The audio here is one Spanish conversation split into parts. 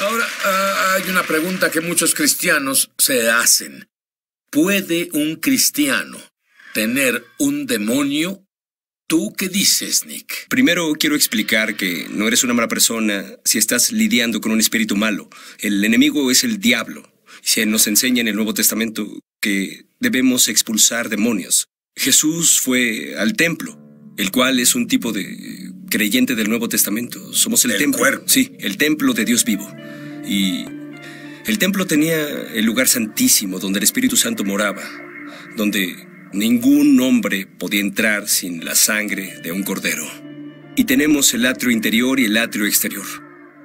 Ahora, ah, hay una pregunta que muchos cristianos se hacen. ¿Puede un cristiano tener un demonio? ¿Tú qué dices, Nick? Primero quiero explicar que no eres una mala persona si estás lidiando con un espíritu malo. El enemigo es el diablo. Se nos enseña en el Nuevo Testamento que debemos expulsar demonios. Jesús fue al templo, el cual es un tipo de creyente del Nuevo Testamento. Somos el, templo. Sí, el templo de Dios vivo. Y el templo tenía el lugar santísimo donde el Espíritu Santo moraba, donde ningún hombre podía entrar sin la sangre de un cordero. Y tenemos el atrio interior y el atrio exterior.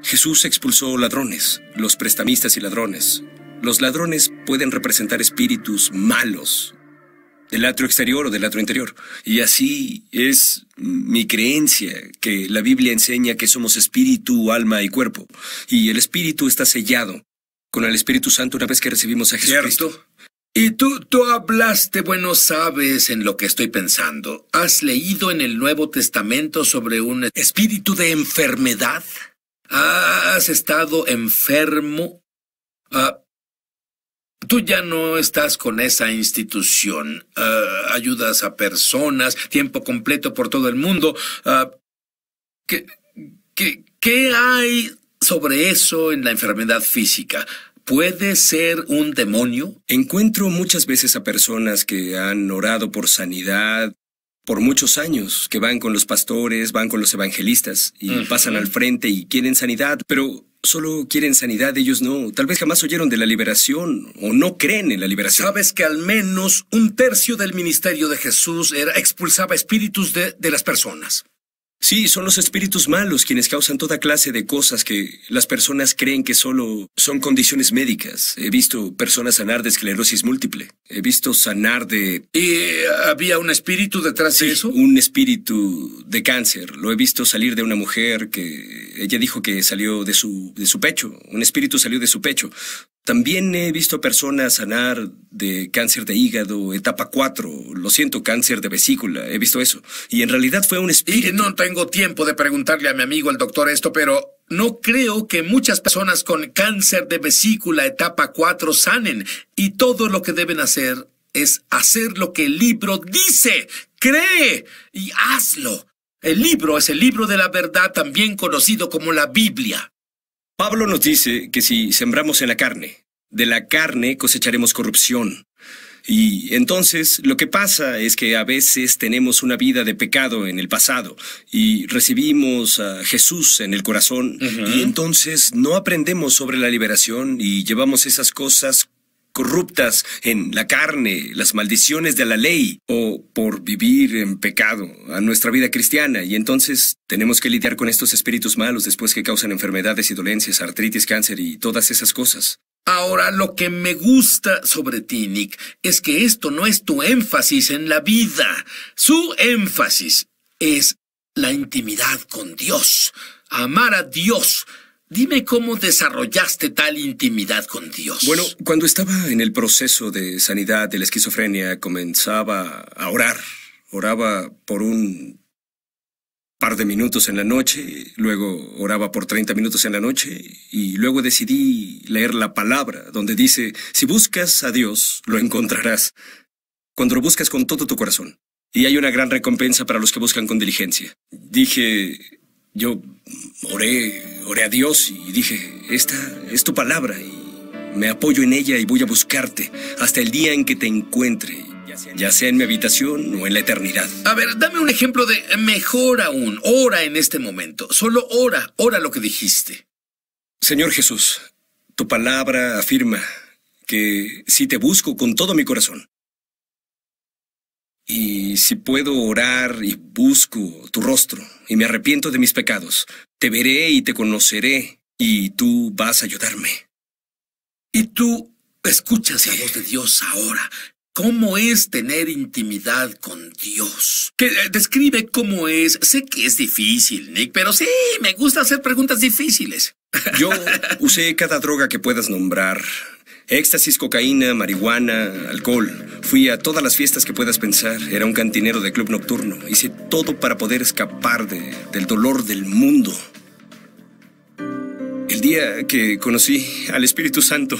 Jesús expulsó ladrones, los prestamistas y ladrones. Los ladrones pueden representar espíritus malos del atrio exterior o del atrio interior. Y así es mi creencia, que la Biblia enseña que somos espíritu, alma y cuerpo. Y el espíritu está sellado con el Espíritu Santo una vez que recibimos a Jesucristo. Y tú, tú hablaste, bueno, sabes en lo que estoy pensando. ¿Has leído en el Nuevo Testamento sobre un espíritu de enfermedad? ¿Has estado enfermo? Ah, Tú ya no estás con esa institución. Ah, ayudas a personas, tiempo completo por todo el mundo. Ah, ¿qué, hay sobre eso en la enfermedad física? ¿Puede ser un demonio? Encuentro muchas veces a personas que han orado por sanidad por muchos años, que van con los pastores, van con los evangelistas y pasan al frente y quieren sanidad, pero Solo quieren sanidad, ellos no. Tal vez jamás oyeron de la liberación o no creen en la liberación. Sabes que al menos un tercio del ministerio de Jesús era, expulsaba espíritus de las personas. Sí, son los espíritus malos quienes causan toda clase de cosas que las personas creen que solo son condiciones médicas. He visto personas sanar de esclerosis múltiple. He visto sanar de... ¿Y eh, había un espíritu detrás de eso? Un espíritu de cáncer. Lo he visto salir de una mujer que ella dijo que salió de su, de su pecho. Un espíritu salió de su pecho. También he visto personas sanar de cáncer de hígado, etapa 4, lo siento, cáncer de vesícula, he visto eso. Y en realidad fue un espíritu. Y no tengo tiempo de preguntarle a mi amigo el doctor esto, pero no creo que muchas personas con cáncer de vesícula, etapa 4, sanen. Y todo lo que deben hacer es hacer lo que el libro dice. Cree y hazlo. El libro es el libro de la verdad, también conocido como la Biblia. Pablo nos dice que si sembramos en la carne, de la carne cosecharemos corrupción. Y entonces lo que pasa es que a veces tenemos una vida de pecado en el pasado y recibimos a Jesús en el corazón y entonces no aprendemos sobre la liberación y llevamos esas cosas corruptas en la carne, las maldiciones de la ley, o por vivir en pecado a nuestra vida cristiana, y entonces tenemos que lidiar con estos espíritus malos después que causan enfermedades y dolencias, artritis, cáncer y todas esas cosas. Ahora, lo que me gusta sobre ti, Nick, es que esto no es tu énfasis en la vida. Su énfasis es la intimidad con Dios, amar a Dios, Dime cómo desarrollaste tal intimidad con Dios. Bueno, cuando estaba en el proceso de sanidad de la esquizofrenia, comenzaba a orar. Oraba por un par de minutos en la noche, luego oraba por 30 minutos en la noche y luego decidí leer la palabra donde dice, si buscas a Dios, lo encontrarás, cuando lo buscas con todo tu corazón. Y hay una gran recompensa para los que buscan con diligencia. Dije, yo oré, oré a Dios y dije, esta es tu palabra y me apoyo en ella y voy a buscarte hasta el día en que te encuentre, ya sea en mi habitación o en la eternidad. A ver, dame un ejemplo de mejor aún, ora en este momento, solo ora, ora lo que dijiste. Señor Jesús, tu palabra afirma que si te busco con todo mi corazón, y y si puedo orar y busco tu rostro y me arrepiento de mis pecados, te veré y te conoceré y tú vas a ayudarme. Y tú escuchas la voz de Dios ahora. ¿Cómo es tener intimidad con Dios? Eh, describe cómo es. Sé que es difícil, Nick, pero sí, me gusta hacer preguntas difíciles. Yo usé cada droga que puedas nombrar Éxtasis, cocaína, marihuana, alcohol. Fui a todas las fiestas que puedas pensar. Era un cantinero de club nocturno. Hice todo para poder escapar del dolor del mundo. El día que conocí al Espíritu Santo,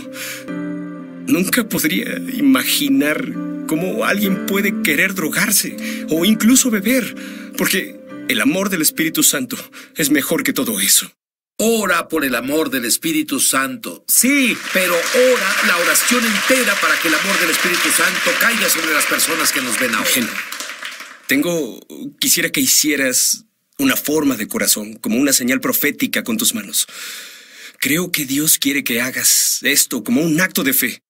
nunca podría imaginar cómo alguien puede querer drogarse o incluso beber, porque el amor del Espíritu Santo es mejor que todo eso. Ora por el amor del Espíritu Santo. Sí, pero ora la oración entera para que el amor del Espíritu Santo caiga sobre las personas que nos ven ahora. Tengo. Quisiera que hicieras una forma de corazón, como una señal profética con tus manos. Creo que Dios quiere que hagas esto como un acto de fe.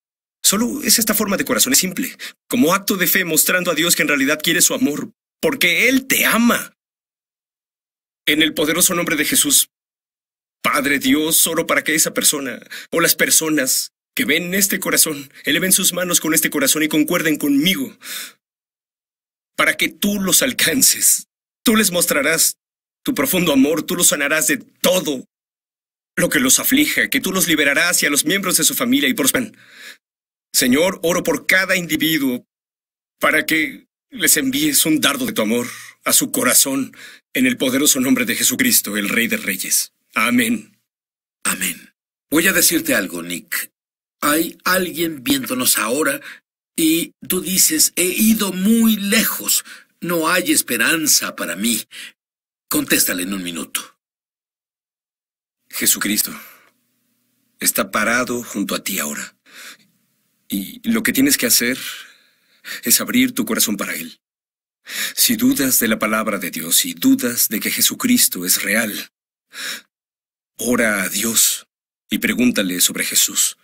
Solo es esta forma de corazón, es simple. Como acto de fe mostrando a Dios que en realidad quiere su amor, porque Él te ama. En el poderoso nombre de Jesús, Padre Dios, oro para que esa persona o las personas que ven este corazón eleven sus manos con este corazón y concuerden conmigo, para que tú los alcances. Tú les mostrarás tu profundo amor, tú los sanarás de todo lo que los aflija, que tú los liberarás y a los miembros de su familia y prosperan. Señor, oro por cada individuo para que les envíes un dardo de tu amor a su corazón en el poderoso nombre de Jesucristo, el Rey de Reyes. Amén. Amén. Voy a decirte algo, Nick. Hay alguien viéndonos ahora y tú dices, he ido muy lejos. No hay esperanza para mí. Contéstale en un minuto. Jesucristo está parado junto a ti ahora. Y lo que tienes que hacer es abrir tu corazón para Él. Si dudas de la palabra de Dios y dudas de que Jesucristo es real, Ora a Dios y pregúntale sobre Jesús.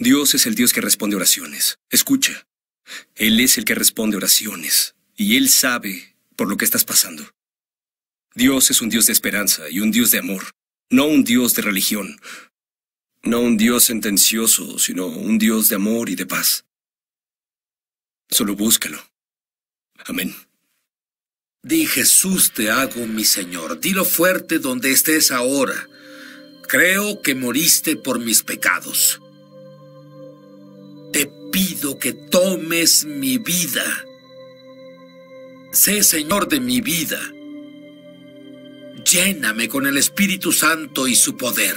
Dios es el Dios que responde oraciones. Escucha. Él es el que responde oraciones y Él sabe por lo que estás pasando. Dios es un Dios de esperanza y un Dios de amor, no un Dios de religión, no un Dios sentencioso, sino un Dios de amor y de paz. Solo búscalo. Amén. Di Jesús te hago, mi Señor. Dilo fuerte donde estés ahora creo que moriste por mis pecados. Te pido que tomes mi vida. Sé Señor de mi vida. Lléname con el Espíritu Santo y su poder.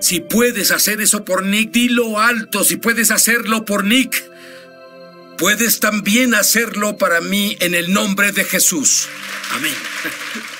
Si puedes hacer eso por Nick, dilo alto. Si puedes hacerlo por Nick, puedes también hacerlo para mí en el nombre de Jesús. Amén.